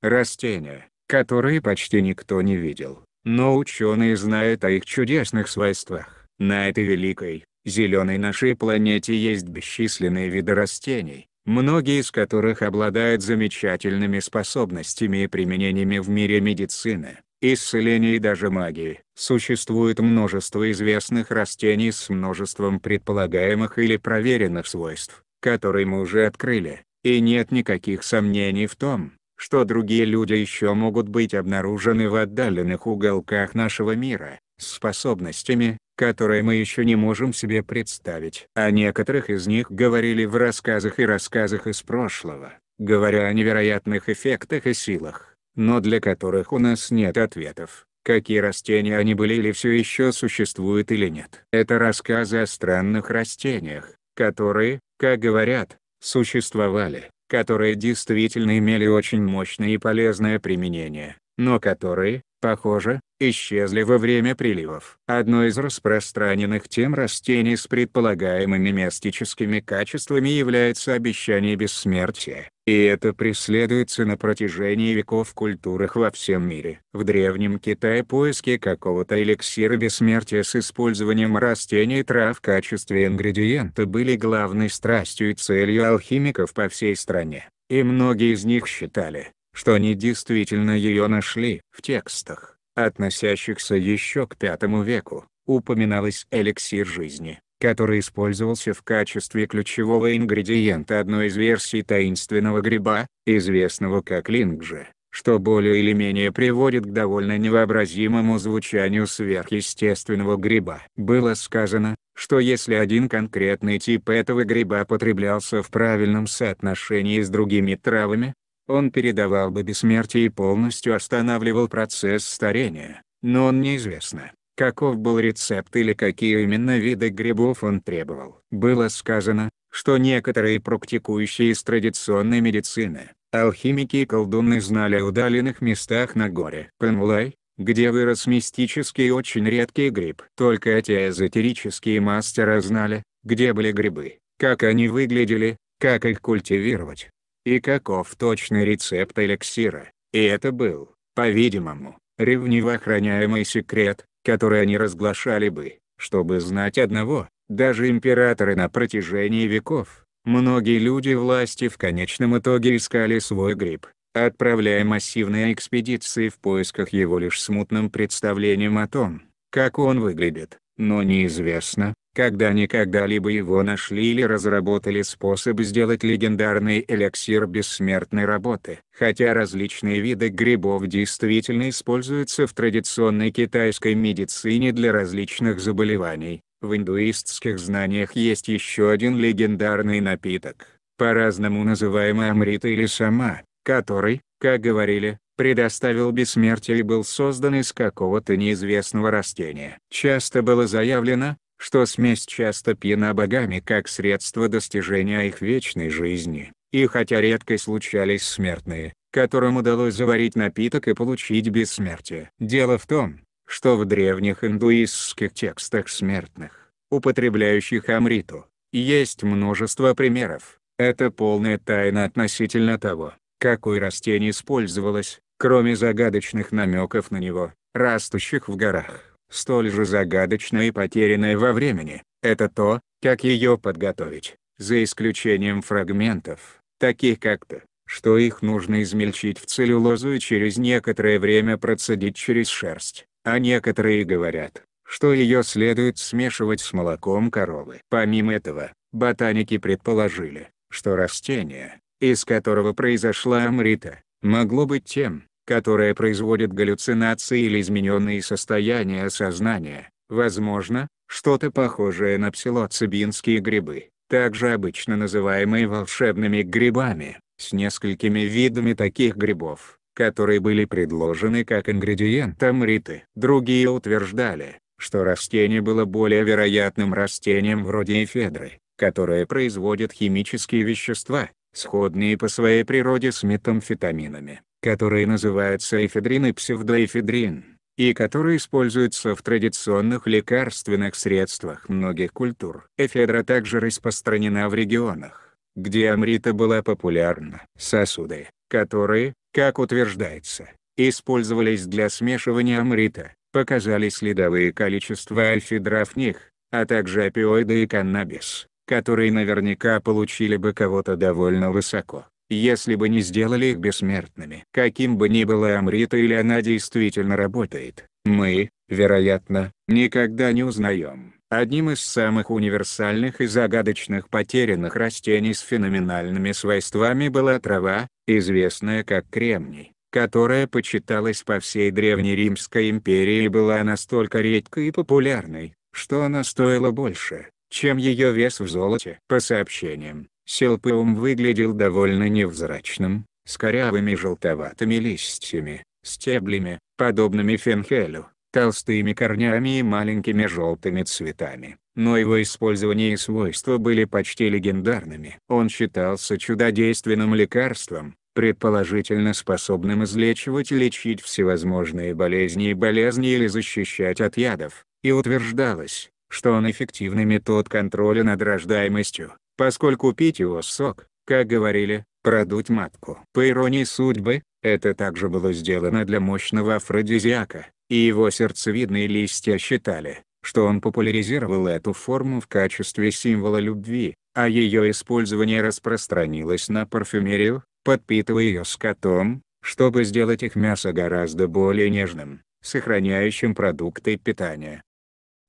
Растения, которые почти никто не видел, но ученые знают о их чудесных свойствах. На этой великой, зеленой нашей планете есть бесчисленные виды растений, многие из которых обладают замечательными способностями и применениями в мире медицины, исцеления и даже магии. Существует множество известных растений с множеством предполагаемых или проверенных свойств, которые мы уже открыли, и нет никаких сомнений в том, что другие люди еще могут быть обнаружены в отдаленных уголках нашего мира, с способностями, которые мы еще не можем себе представить. О а некоторых из них говорили в рассказах и рассказах из прошлого, говоря о невероятных эффектах и силах, но для которых у нас нет ответов, какие растения они были или все еще существуют или нет. Это рассказы о странных растениях, которые, как говорят, существовали, которые действительно имели очень мощное и полезное применение, но которые, Похоже, исчезли во время приливов. Одно из распространенных тем растений с предполагаемыми мистическими качествами является обещание бессмертия, и это преследуется на протяжении веков в культурах во всем мире. В Древнем Китае поиски какого-то эликсира бессмертия с использованием растений и трав в качестве ингредиента были главной страстью и целью алхимиков по всей стране и многие из них считали, что они действительно ее нашли. В текстах, относящихся еще к V веку, упоминалось эликсир жизни, который использовался в качестве ключевого ингредиента одной из версий таинственного гриба, известного как лингджи что более или менее приводит к довольно невообразимому звучанию сверхъестественного гриба. Было сказано, что если один конкретный тип этого гриба потреблялся в правильном соотношении с другими травами, он передавал бы бессмертие и полностью останавливал процесс старения, но он неизвестно, каков был рецепт или какие именно виды грибов он требовал. Было сказано, что некоторые практикующие из традиционной медицины, алхимики и колдуны знали о удаленных местах на горе Пенлай, где вырос мистический и очень редкий гриб. Только эти эзотерические мастера знали, где были грибы, как они выглядели, как их культивировать, и каков точный рецепт эликсира, и это был, по-видимому, ревниво охраняемый секрет, который они разглашали бы, чтобы знать одного, даже императоры на протяжении веков, многие люди власти в конечном итоге искали свой гриб, отправляя массивные экспедиции в поисках его лишь смутным представлением о том, как он выглядит, но неизвестно, когда они когда-либо его нашли или разработали способ сделать легендарный эликсир бессмертной работы. Хотя различные виды грибов действительно используются в традиционной китайской медицине для различных заболеваний, в индуистских знаниях есть еще один легендарный напиток, по-разному называемый амрита или сама, который, как говорили, предоставил бессмертие и был создан из какого-то неизвестного растения. Часто было заявлено, что смесь часто пьяна богами как средство достижения их вечной жизни, и хотя редко случались смертные, которым удалось заварить напиток и получить бессмертие. Дело в том, что в древних индуистских текстах смертных, употребляющих амриту, есть множество примеров. Это полная тайна относительно того, какой растение использовалось, кроме загадочных намеков на него, растущих в горах столь же загадочная и потерянная во времени, это то, как ее подготовить, за исключением фрагментов, таких как то, что их нужно измельчить в целлюлозу и через некоторое время процедить через шерсть, а некоторые говорят, что ее следует смешивать с молоком коровы. Помимо этого, ботаники предположили, что растение, из которого произошла амрита, могло быть тем, которое производит галлюцинации или измененные состояния сознания, возможно, что-то похожее на псилоцибинские грибы, также обычно называемые волшебными грибами, с несколькими видами таких грибов, которые были предложены как ингредиент амриты. Другие утверждали, что растение было более вероятным растением вроде эфедры, которое производит химические вещества, сходные по своей природе с метамфетаминами которые называются эфедрин и псевдоэфедрин, и которые используются в традиционных лекарственных средствах многих культур. Эфедра также распространена в регионах, где амрита была популярна. Сосуды, которые, как утверждается, использовались для смешивания амрита, показали следовые количества альфедра в них, а также опиоиды и каннабис, которые наверняка получили бы кого-то довольно высоко если бы не сделали их бессмертными. Каким бы ни была Амрита или она действительно работает, мы, вероятно, никогда не узнаем. Одним из самых универсальных и загадочных потерянных растений с феноменальными свойствами была трава, известная как кремний, которая почиталась по всей Древнеримской империи и была настолько редкой и популярной, что она стоила больше, чем ее вес в золоте. По сообщениям, Селпеум выглядел довольно невзрачным, с корявыми желтоватыми листьями, стеблями, подобными фенхелю, толстыми корнями и маленькими желтыми цветами. Но его использование и свойства были почти легендарными. Он считался чудодейственным лекарством, предположительно способным излечивать и лечить всевозможные болезни и болезни или защищать от ядов, и утверждалось, что он эффективный метод контроля над рождаемостью, поскольку пить его сок, как говорили, продуть матку. По иронии судьбы, это также было сделано для мощного афродизиака, и его сердцевидные листья считали, что он популяризировал эту форму в качестве символа любви, а ее использование распространилось на парфюмерию, подпитывая ее скотом, чтобы сделать их мясо гораздо более нежным, сохраняющим продукты питания.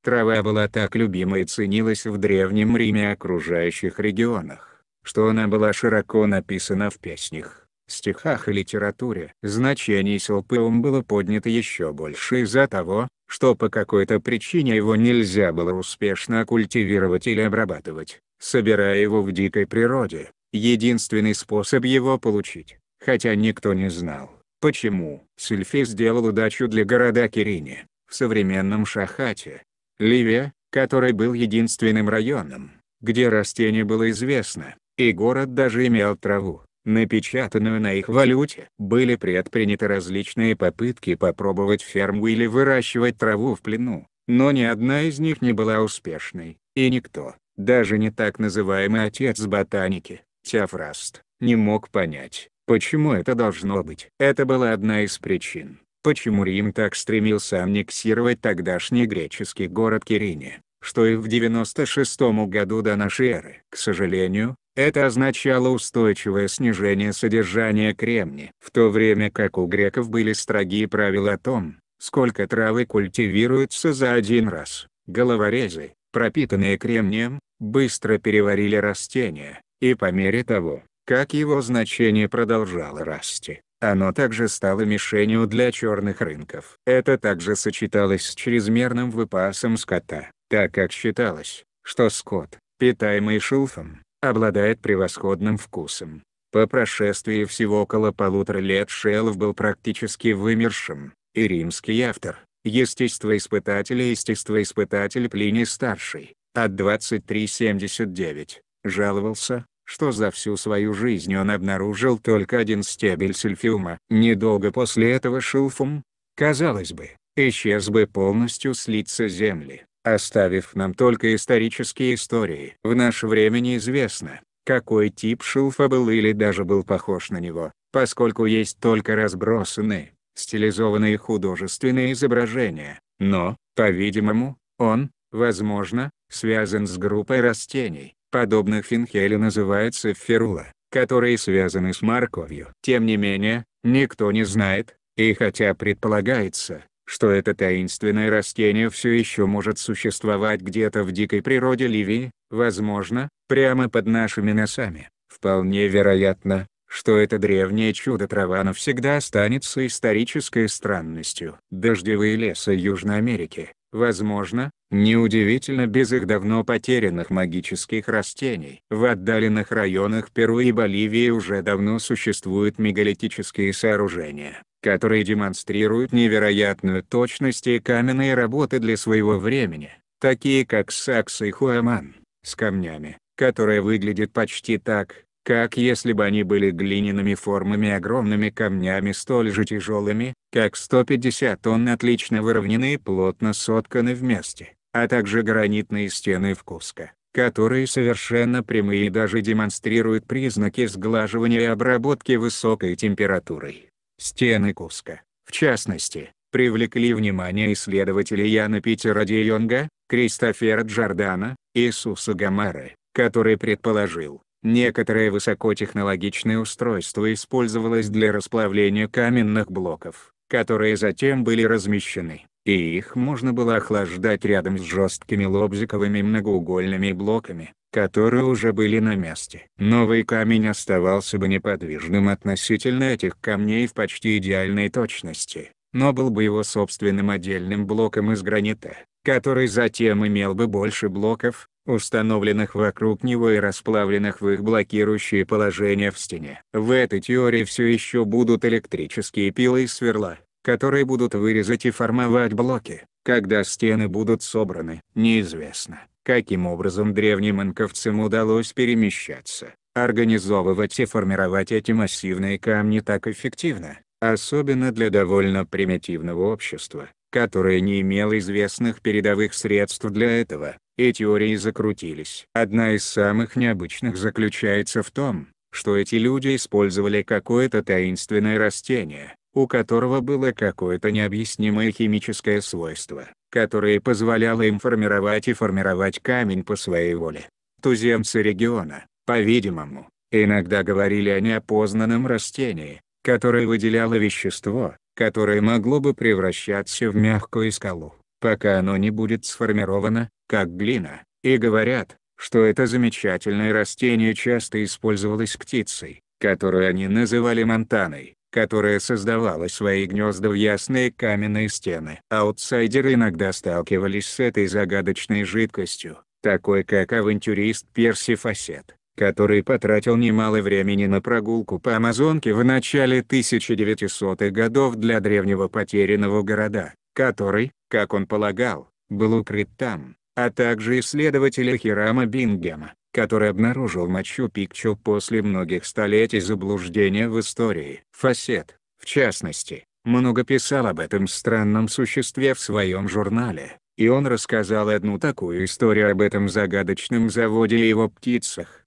Трава была так любима и ценилась в Древнем Риме и окружающих регионах, что она была широко написана в песнях, стихах и литературе. Значение Силпеум было поднято еще больше из-за того, что по какой-то причине его нельзя было успешно культивировать или обрабатывать, собирая его в дикой природе. Единственный способ его получить, хотя никто не знал, почему. Сильфи сделал удачу для города Кирини, в современном Шахате, Ливия, который был единственным районом, где растение было известно, и город даже имел траву, напечатанную на их валюте. Были предприняты различные попытки попробовать ферму или выращивать траву в плену, но ни одна из них не была успешной, и никто, даже не так называемый отец ботаники, Теофраст, не мог понять, почему это должно быть. Это была одна из причин, почему Рим так стремился аннексировать тогдашний греческий город Кирине, что и в 96 году до нашей эры. К сожалению, это означало устойчивое снижение содержания кремния, в то время как у греков были строгие правила о том, сколько травы культивируется за один раз. Головорезы, пропитанные кремнием, быстро переварили растения, и по мере того, как его значение продолжало расти, оно также стало мишенью для черных рынков. Это также сочеталось с чрезмерным выпасом скота, так как считалось, что скот, питаемый шелфом, обладает превосходным вкусом. По прошествии всего около полутора лет шелф был практически вымершим, и римский автор, естествоиспытатель и естествоиспытатель Плиний Старший, от 2379, жаловался, что за всю свою жизнь он обнаружил только один стебель сульфиума. Недолго после этого шилфум, казалось бы, исчез бы полностью с лица Земли, оставив нам только исторические истории. В наше время неизвестно, какой тип шилфа был или даже был похож на него, поскольку есть только разбросанные, стилизованные художественные изображения, но, по-видимому, он, возможно, связан с группой растений, Подобных финхелю называется ферула, которые связаны с морковью. Тем не менее, никто не знает, и хотя предполагается, что это таинственное растение все еще может существовать где-то в дикой природе Ливии, возможно, прямо под нашими носами, вполне вероятно, что это древнее чудо-трава навсегда останется исторической странностью. Дождевые леса Южной Америки, Возможно, неудивительно без их давно потерянных магических растений. В отдаленных районах Перу и Боливии уже давно существуют мегалитические сооружения, которые демонстрируют невероятную точность и каменные работы для своего времени, такие как Сакс и Хуаман, с камнями, которые выглядят почти так, как если бы они были глиняными формами огромными камнями столь же тяжелыми, как 150 тонн отлично выровнены и плотно сотканы вместе, а также гранитные стены в Куско, которые совершенно прямые и даже демонстрируют признаки сглаживания и обработки высокой температурой. Стены Куска, в частности, привлекли внимание исследователей Яна Питера Де Кристофера Джордана, Иисуса Гомары, который предположил, Некоторое высокотехнологичное устройство использовалось для расплавления каменных блоков, которые затем были размещены, и их можно было охлаждать рядом с жесткими лобзиковыми многоугольными блоками, которые уже были на месте. Новый камень оставался бы неподвижным относительно этих камней в почти идеальной точности, но был бы его собственным отдельным блоком из гранита, который затем имел бы больше блоков, установленных вокруг него и расплавленных в их блокирующие положения в стене. В этой теории все еще будут электрические пилы и сверла, которые будут вырезать и формовать блоки. Когда стены будут собраны, неизвестно, каким образом древним инковцам удалось перемещаться, организовывать и формировать эти массивные камни так эффективно, особенно для довольно примитивного общества, которое не имело известных передовых средств для этого теории закрутились. Одна из самых необычных заключается в том, что эти люди использовали какое-то таинственное растение, у которого было какое-то необъяснимое химическое свойство, которое позволяло им формировать и формировать камень по своей воле. Туземцы региона, по-видимому, иногда говорили о неопознанном растении, которое выделяло вещество, которое могло бы превращаться в мягкую скалу пока оно не будет сформировано, как глина, и говорят, что это замечательное растение часто использовалось птицей, которую они называли монтаной, которая создавала свои гнезда в ясные каменные стены. Аутсайдеры иногда сталкивались с этой загадочной жидкостью, такой как авантюрист Перси Фасет который потратил немало времени на прогулку по Амазонке в начале 1900-х годов для древнего потерянного города который, как он полагал, был укрыт там, а также исследователя Хирама Бингема, который обнаружил Мачу-Пикчу после многих столетий заблуждения в истории. Фасет, в частности, много писал об этом странном существе в своем журнале, и он рассказал одну такую историю об этом загадочном заводе и его птицах.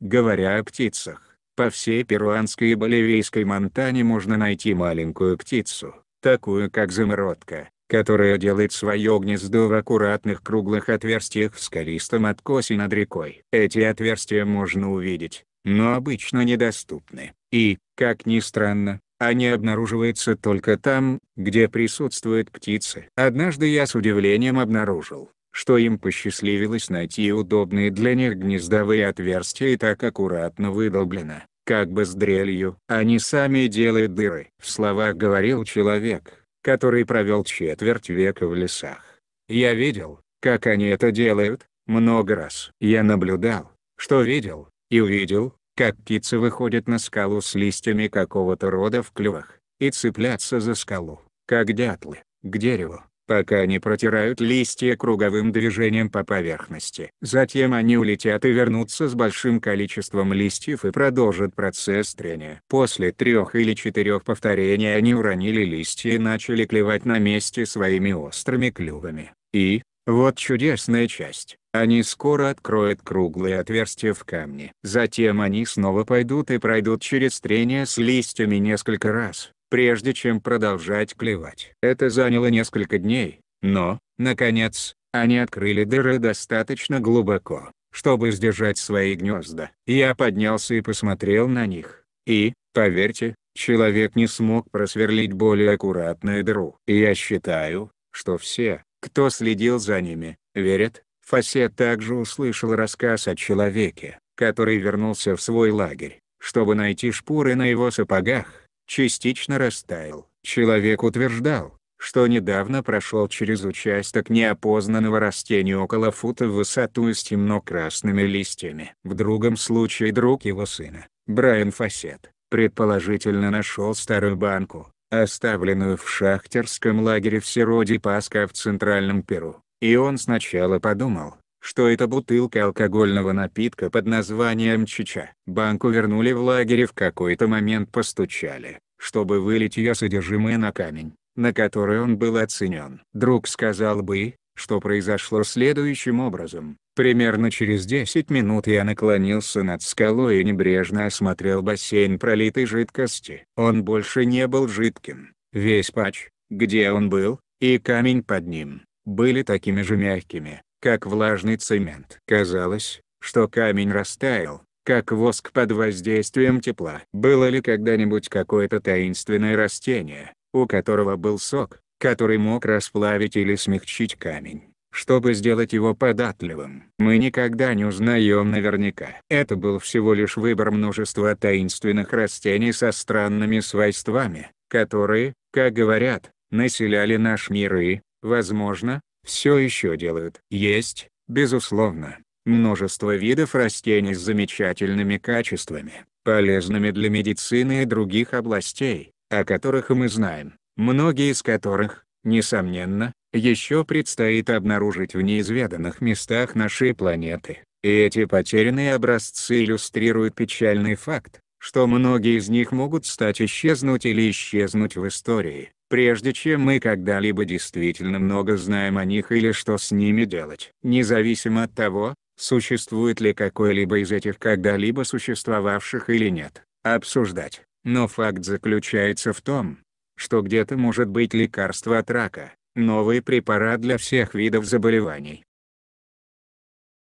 Говоря о птицах, по всей перуанской и боливийской Монтане можно найти маленькую птицу, такую как замородка, которая делает свое гнездо в аккуратных круглых отверстиях в скалистом откосе над рекой. Эти отверстия можно увидеть, но обычно недоступны, и, как ни странно, они обнаруживаются только там, где присутствуют птицы. Однажды я с удивлением обнаружил, что им посчастливилось найти удобные для них гнездовые отверстия и так аккуратно выдолблено, как бы с дрелью. Они сами делают дыры. В словах говорил человек, который провел четверть века в лесах. Я видел, как они это делают, много раз. Я наблюдал, что видел, и увидел, как птицы выходят на скалу с листьями какого-то рода в клювах, и цепляться за скалу, как дятлы, к дереву пока они протирают листья круговым движением по поверхности. Затем они улетят и вернутся с большим количеством листьев и продолжат процесс трения. После трех или четырех повторений они уронили листья и начали клевать на месте своими острыми клювами. И, вот чудесная часть. Они скоро откроют круглые отверстия в камне. Затем они снова пойдут и пройдут через трение с листьями несколько раз прежде чем продолжать клевать. Это заняло несколько дней, но, наконец, они открыли дыры достаточно глубоко, чтобы сдержать свои гнезда. Я поднялся и посмотрел на них, и, поверьте, человек не смог просверлить более аккуратную дыру. Я считаю, что все, кто следил за ними, верят, Фасе также услышал рассказ о человеке, который вернулся в свой лагерь, чтобы найти шпуры на его сапогах частично растаял. Человек утверждал, что недавно прошел через участок неопознанного растения около фута в высоту и с темно-красными листьями. В другом случае друг его сына, Брайан Фасет, предположительно нашел старую банку, оставленную в шахтерском лагере в Сироде Паска в Центральном Перу. И он сначала подумал, что это бутылка алкогольного напитка под названием чича. Банку вернули в лагере в какой-то момент постучали, чтобы вылить ее содержимое на камень, на который он был оценен. Друг сказал бы, что произошло следующим образом. Примерно через 10 минут я наклонился над скалой и небрежно осмотрел бассейн пролитой жидкости. Он больше не был жидким. Весь патч, где он был, и камень под ним, были такими же мягкими, как влажный цемент. Казалось, что камень растаял, как воск под воздействием тепла. Было ли когда-нибудь какое-то таинственное растение, у которого был сок, который мог расплавить или смягчить камень? чтобы сделать его податливым. Мы никогда не узнаем наверняка. Это был всего лишь выбор множества таинственных растений со странными свойствами, которые, как говорят, населяли наш мир и, возможно, все еще делают. Есть, безусловно, множество видов растений с замечательными качествами, полезными для медицины и других областей, о которых мы знаем, многие из которых, несомненно, еще предстоит обнаружить в неизведанных местах нашей планеты. И эти потерянные образцы иллюстрируют печальный факт, что многие из них могут стать исчезнуть или исчезнуть в истории, прежде чем мы когда-либо действительно много знаем о них или что с ними делать. Независимо от того, существует ли какой-либо из этих когда-либо существовавших или нет, обсуждать. Но факт заключается в том, что где-то может быть лекарство от рака, новый препарат для всех видов заболеваний,